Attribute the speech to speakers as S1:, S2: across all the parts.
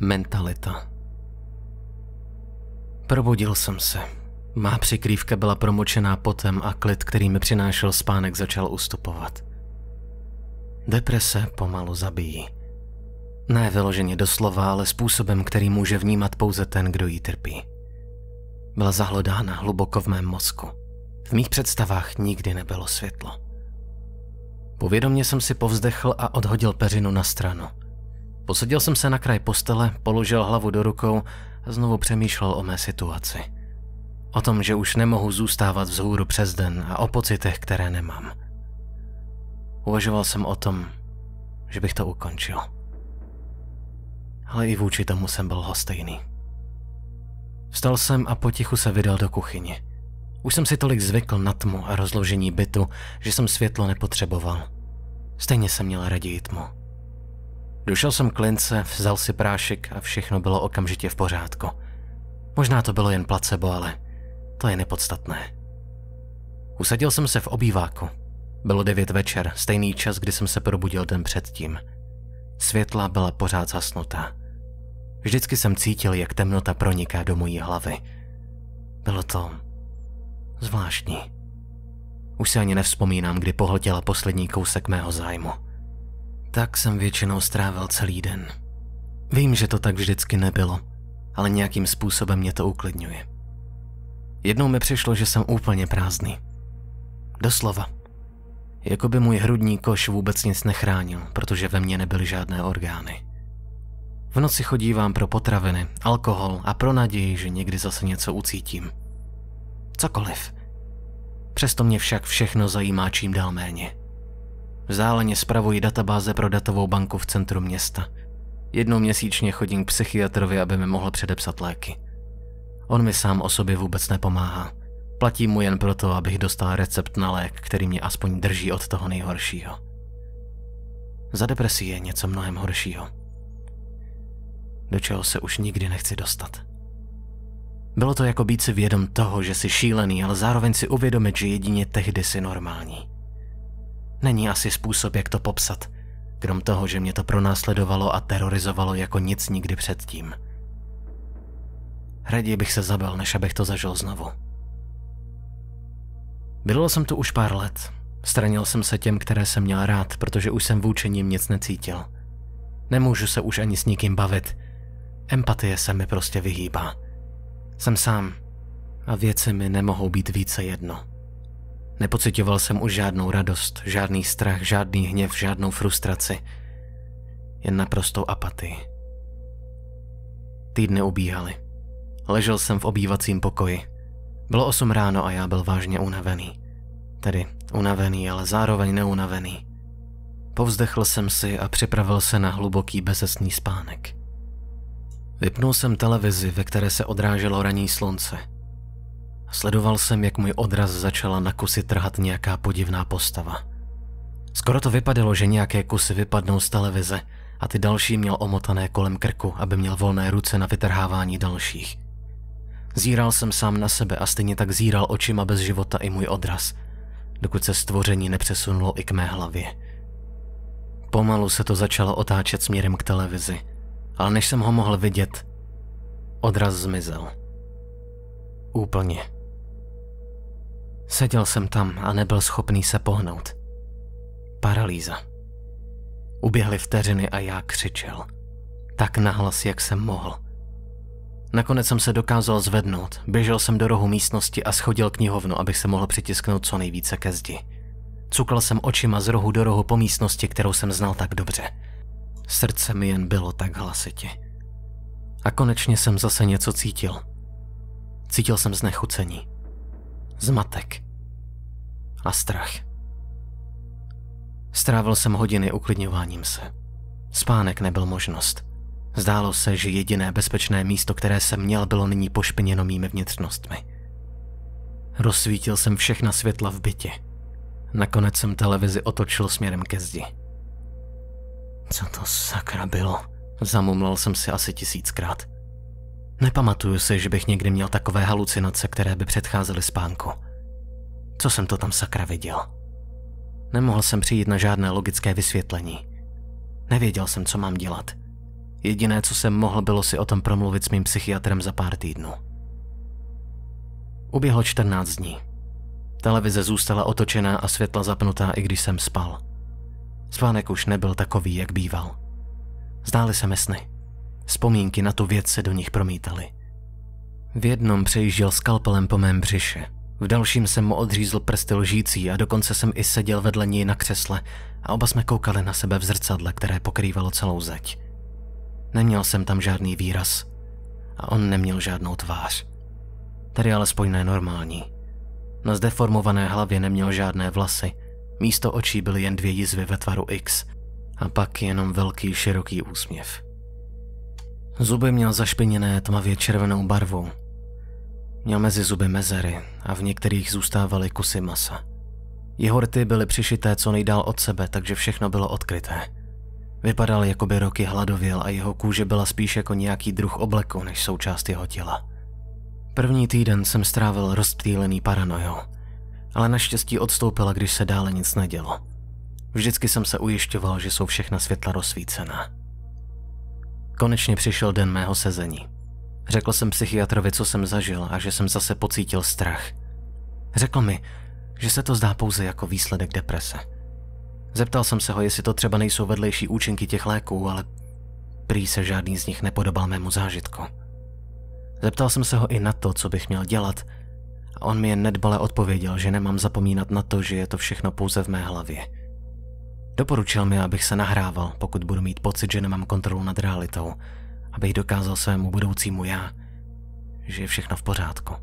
S1: Mentalita. Probudil jsem se. Má přikrývka byla promočená potem a klid, který mi přinášel spánek, začal ustupovat. Deprese pomalu zabíjí. Ne vyloženě doslova, ale způsobem, který může vnímat pouze ten, kdo jí trpí. Byla zahlodána hluboko v mém mozku. V mých představách nikdy nebylo světlo. Povědomně jsem si povzdechl a odhodil peřinu na stranu – Posadil jsem se na kraj postele, položil hlavu do rukou a znovu přemýšlel o mé situaci. O tom, že už nemohu zůstávat vzhůru přes den a o pocitech, které nemám. Uvažoval jsem o tom, že bych to ukončil. Ale i vůči tomu jsem byl hostejný. Vstal jsem a potichu se vydal do kuchyně. Už jsem si tolik zvykl na tmu a rozložení bytu, že jsem světlo nepotřeboval. Stejně jsem měl raději tmu. Došel jsem k lince, vzal si prášek a všechno bylo okamžitě v pořádku. Možná to bylo jen placebo, ale to je nepodstatné. Usadil jsem se v obýváku. Bylo devět večer, stejný čas, kdy jsem se probudil den předtím. Světla byla pořád zasnutá. Vždycky jsem cítil, jak temnota proniká do mojí hlavy. Bylo to zvláštní. Už se ani nevzpomínám, kdy pohltila poslední kousek mého zájmu tak jsem většinou strávil celý den. Vím, že to tak vždycky nebylo, ale nějakým způsobem mě to uklidňuje. Jednou mi přišlo, že jsem úplně prázdný. Doslova. Jakoby můj hrudní koš vůbec nic nechránil, protože ve mně nebyly žádné orgány. V noci chodívám pro potraviny, alkohol a pro naději, že někdy zase něco ucítím. Cokoliv. Přesto mě však všechno zajímá čím dál méně. Vzáleně spravuji databáze pro datovou banku v centru města. Jednou měsíčně chodím k psychiatrovi, aby mi mohl předepsat léky. On mi sám o sobě vůbec nepomáhá. Platím mu jen proto, abych dostal recept na lék, který mě aspoň drží od toho nejhoršího. Za depresí je něco mnohem horšího. Do čeho se už nikdy nechci dostat. Bylo to jako být si vědom toho, že jsi šílený, ale zároveň si uvědomit, že jedině tehdy jsi normální. Není asi způsob, jak to popsat. Krom toho, že mě to pronásledovalo a terorizovalo jako nic nikdy předtím. Raději bych se zabil, než abych to zažil znovu. Bydlel jsem tu už pár let. Stranil jsem se těm, které jsem měl rád, protože už jsem vůči ním nic necítil. Nemůžu se už ani s nikým bavit. Empatie se mi prostě vyhýbá. Jsem sám a věci mi nemohou být více jedno. Nepocitoval jsem už žádnou radost, žádný strach, žádný hněv, žádnou frustraci. Jen naprostou apatii. Týdny ubíhaly. Ležel jsem v obývacím pokoji. Bylo osm ráno a já byl vážně unavený. Tedy unavený, ale zároveň neunavený. Povzdechl jsem si a připravil se na hluboký bezesný spánek. Vypnul jsem televizi, ve které se odráželo raní slunce – Sledoval jsem, jak můj odraz začala na kusy trhat nějaká podivná postava. Skoro to vypadalo, že nějaké kusy vypadnou z televize a ty další měl omotané kolem krku, aby měl volné ruce na vytrhávání dalších. Zíral jsem sám na sebe a stejně tak zíral očima bez života i můj odraz, dokud se stvoření nepřesunulo i k mé hlavě. Pomalu se to začalo otáčet směrem k televizi, ale než jsem ho mohl vidět, odraz zmizel. Úplně. Seděl jsem tam a nebyl schopný se pohnout. Paralýza. Uběhly vteřiny a já křičel. Tak nahlas, jak jsem mohl. Nakonec jsem se dokázal zvednout, běžel jsem do rohu místnosti a schodil knihovnu, abych se mohl přitisknout co nejvíce ke zdi. Cukl jsem očima z rohu do rohu po místnosti, kterou jsem znal tak dobře. Srdce mi jen bylo tak hlasitě. A konečně jsem zase něco cítil. Cítil jsem znechucení. Zmatek a strach. Strávil jsem hodiny uklidňováním se. Spánek nebyl možnost. Zdálo se, že jediné bezpečné místo, které jsem měl, bylo nyní pošpiněno mými vnitřnostmi. Rozsvítil jsem všechna světla v bytě. Nakonec jsem televizi otočil směrem ke zdi. Co to sakra bylo? Zamumlal jsem si asi tisíckrát. Nepamatuju se, že bych někdy měl takové halucinace, které by předcházely spánku. Co jsem to tam sakra viděl? Nemohl jsem přijít na žádné logické vysvětlení. Nevěděl jsem, co mám dělat. Jediné, co jsem mohl, bylo si o tom promluvit s mým psychiatrem za pár týdnů. Uběhlo 14 dní. Televize zůstala otočená a světla zapnutá, i když jsem spal. Spánek už nebyl takový, jak býval. Zdály se mi sny. Vzpomínky na tu věc se do nich promítaly. V jednom přejížděl skalpelem po mém břiše. V dalším jsem mu odřízl prsty lžící a dokonce jsem i seděl vedle ní na křesle a oba jsme koukali na sebe v zrcadle, které pokrývalo celou zeď. Neměl jsem tam žádný výraz a on neměl žádnou tvář. Tady alespoň nenormální. Na zdeformované hlavě neměl žádné vlasy, místo očí byly jen dvě jizvy ve tvaru X a pak jenom velký široký úsměv. Zuby měl zašpiněné tmavě červenou barvou Měl mezi zuby mezery a v některých zůstávaly kusy masa. Jeho rty byly přišité co nejdál od sebe, takže všechno bylo odkryté. Vypadal, jako by roky hladověl a jeho kůže byla spíš jako nějaký druh obleku než součást jeho těla. První týden jsem strávil rozptýlený paranojou, ale naštěstí odstoupila, když se dále nic nedělo. Vždycky jsem se ujišťoval, že jsou všechna světla rozsvícená. Konečně přišel den mého sezení. Řekl jsem psychiatrovi, co jsem zažil a že jsem zase pocítil strach. Řekl mi, že se to zdá pouze jako výsledek deprese. Zeptal jsem se ho, jestli to třeba nejsou vedlejší účinky těch léků, ale prý se žádný z nich nepodobal mému zážitku. Zeptal jsem se ho i na to, co bych měl dělat, a on mi jen nedbale odpověděl, že nemám zapomínat na to, že je to všechno pouze v mé hlavě. Doporučil mi, abych se nahrával, pokud budu mít pocit, že nemám kontrolu nad realitou – abych dokázal svému budoucímu já, že je všechno v pořádku.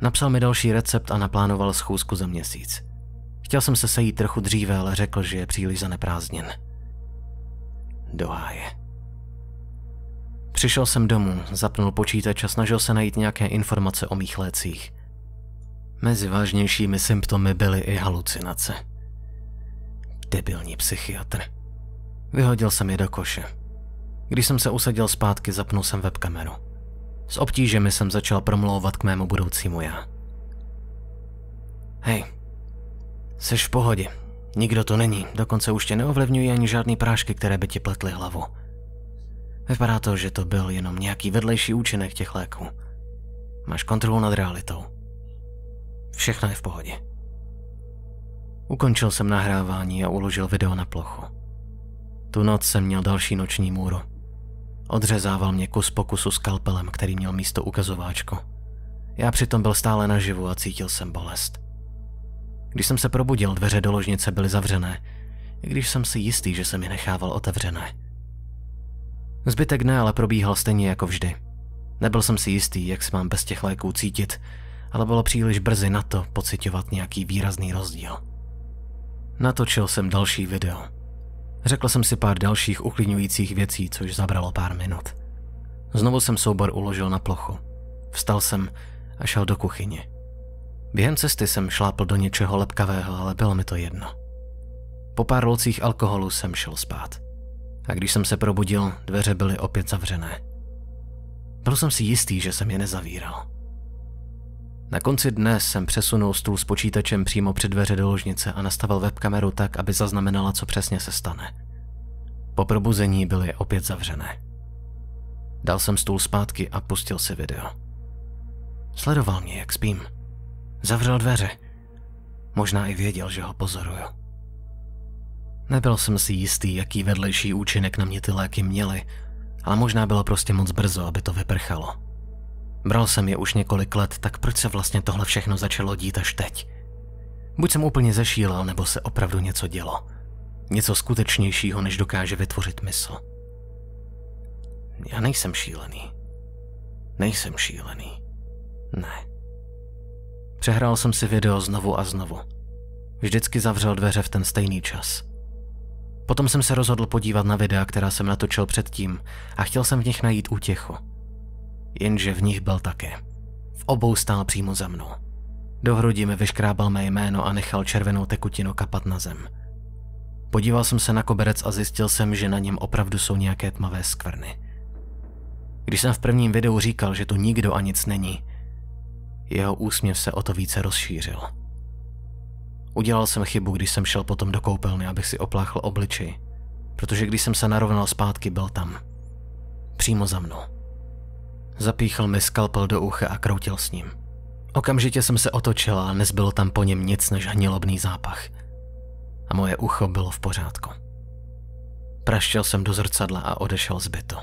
S1: Napsal mi další recept a naplánoval schůzku za měsíc. Chtěl jsem se sejít trochu dříve, ale řekl, že je příliš zaneprázdněn. Doháje. Přišel jsem domů, zapnul počítač a snažil se najít nějaké informace o mých lécích. Mezi vážnějšími symptomy byly i halucinace. Debilní psychiatr. Vyhodil jsem je do koše. Když jsem se usadil zpátky, zapnul jsem webkameru. S obtížemi jsem začal promlouvat k mému budoucímu já. Hej, seš v pohodě. Nikdo to není, dokonce už tě neovlivňují ani žádný prášky, které by ti pletly hlavu. Vypadá to, že to byl jenom nějaký vedlejší účinek těch léků. Máš kontrolu nad realitou. Všechno je v pohodě. Ukončil jsem nahrávání a uložil video na plochu. Tu noc jsem měl další noční můru. Odřezával mě kus pokusu skalpelem, který měl místo ukazováčku. Já přitom byl stále naživu a cítil jsem bolest. Když jsem se probudil, dveře do ložnice byly zavřené, i když jsem si jistý, že jsem je nechával otevřené. Zbytek dne ale probíhal stejně jako vždy. Nebyl jsem si jistý, jak se mám bez těch léků cítit, ale bylo příliš brzy na to pocitovat nějaký výrazný rozdíl. Natočil jsem další video. Řekl jsem si pár dalších uklidňujících věcí, což zabralo pár minut. Znovu jsem soubor uložil na plochu. Vstal jsem a šel do kuchyně. Během cesty jsem šlápl do něčeho lepkavého, ale bylo mi to jedno. Po pár rolcích alkoholu jsem šel spát. A když jsem se probudil, dveře byly opět zavřené. Byl jsem si jistý, že jsem je nezavíral. Na konci dne jsem přesunul stůl s počítačem přímo před dveře do ložnice a nastavil webkameru tak, aby zaznamenala, co přesně se stane. Po probuzení byly opět zavřené. Dal jsem stůl zpátky a pustil si video. Sledoval mě, jak spím. Zavřel dveře. Možná i věděl, že ho pozoruju. Nebyl jsem si jistý, jaký vedlejší účinek na mě ty léky měly, ale možná bylo prostě moc brzo, aby to vyprchalo. Bral jsem je už několik let, tak proč se vlastně tohle všechno začalo dít až teď? Buď jsem úplně zešílel, nebo se opravdu něco dělo. Něco skutečnějšího, než dokáže vytvořit mysl. Já nejsem šílený. Nejsem šílený. Ne. Přehrál jsem si video znovu a znovu. Vždycky zavřel dveře v ten stejný čas. Potom jsem se rozhodl podívat na videa, která jsem natočil předtím a chtěl jsem v nich najít útěchu jenže v nich byl také. V obou stál přímo za mnou. Do hrudi mi vyškrábal mé jméno a nechal červenou tekutinu kapat na zem. Podíval jsem se na koberec a zjistil jsem, že na něm opravdu jsou nějaké tmavé skvrny. Když jsem v prvním videu říkal, že tu nikdo a nic není, jeho úsměv se o to více rozšířil. Udělal jsem chybu, když jsem šel potom do koupelny, abych si opláchl obličej, protože když jsem se narovnal zpátky, byl tam. Přímo za mnou. Zapíchl mi skalpel do ucha a kroutil s ním. Okamžitě jsem se otočila a nezbylo tam po něm nic než hnilobný zápach. A moje ucho bylo v pořádku. Praštěl jsem do zrcadla a odešel z bytu.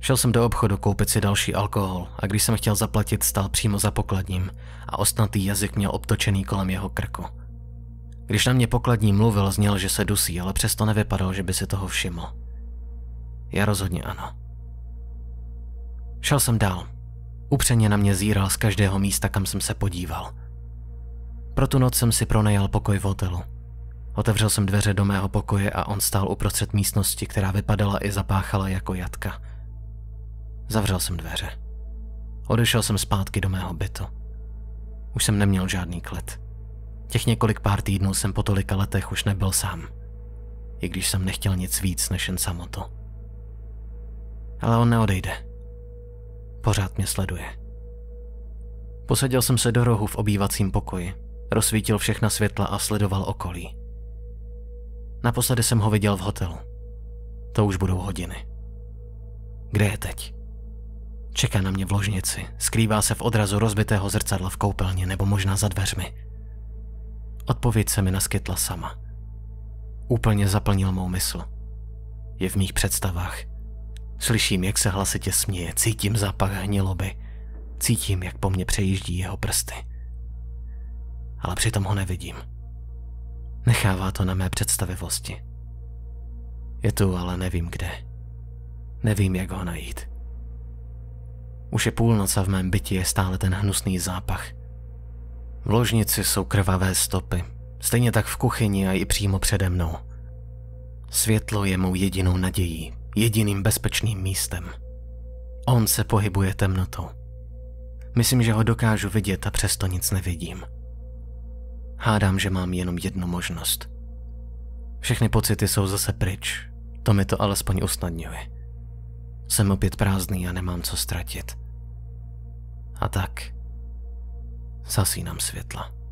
S1: Šel jsem do obchodu koupit si další alkohol a když jsem chtěl zaplatit, stál přímo za pokladním a ostnatý jazyk měl obtočený kolem jeho krku. Když na mě pokladní mluvil, zněl, že se dusí, ale přesto nevypadalo, že by si toho všiml. Já rozhodně ano. Šel jsem dál. Upřeně na mě zíral z každého místa, kam jsem se podíval. Pro tu noc jsem si pronajal pokoj v hotelu. Otevřel jsem dveře do mého pokoje a on stál uprostřed místnosti, která vypadala i zapáchala jako jatka. Zavřel jsem dveře. Odešel jsem zpátky do mého bytu. Už jsem neměl žádný klid. Těch několik pár týdnů jsem po tolika letech už nebyl sám. I když jsem nechtěl nic víc než jen samoto. Ale on neodejde. Pořád mě sleduje. Posadil jsem se do rohu v obývacím pokoji. Rozsvítil všechna světla a sledoval okolí. Naposledy jsem ho viděl v hotelu. To už budou hodiny. Kde je teď? Čeká na mě v ložnici, skrývá se v odrazu rozbitého zrcadla v koupelně nebo možná za dveřmi. Odpověď se mi naskytla sama. Úplně zaplnil mou mysl. Je v mých představách – Slyším, jak se hlasitě směje, cítím zápach hniloby, cítím, jak po mně přejíždí jeho prsty. Ale přitom ho nevidím. Nechává to na mé představivosti. Je tu, ale nevím kde. Nevím, jak ho najít. Už je půlnoc a v mém bytě, je stále ten hnusný zápach. V ložnici jsou krvavé stopy, stejně tak v kuchyni a i přímo přede mnou. Světlo je mou jedinou nadějí, jediným bezpečným místem. On se pohybuje temnotou. Myslím, že ho dokážu vidět a přesto nic nevidím. Hádám, že mám jenom jednu možnost. Všechny pocity jsou zase pryč, to mi to alespoň usnadňuje. Jsem opět prázdný a nemám co ztratit. A tak zasínám světla.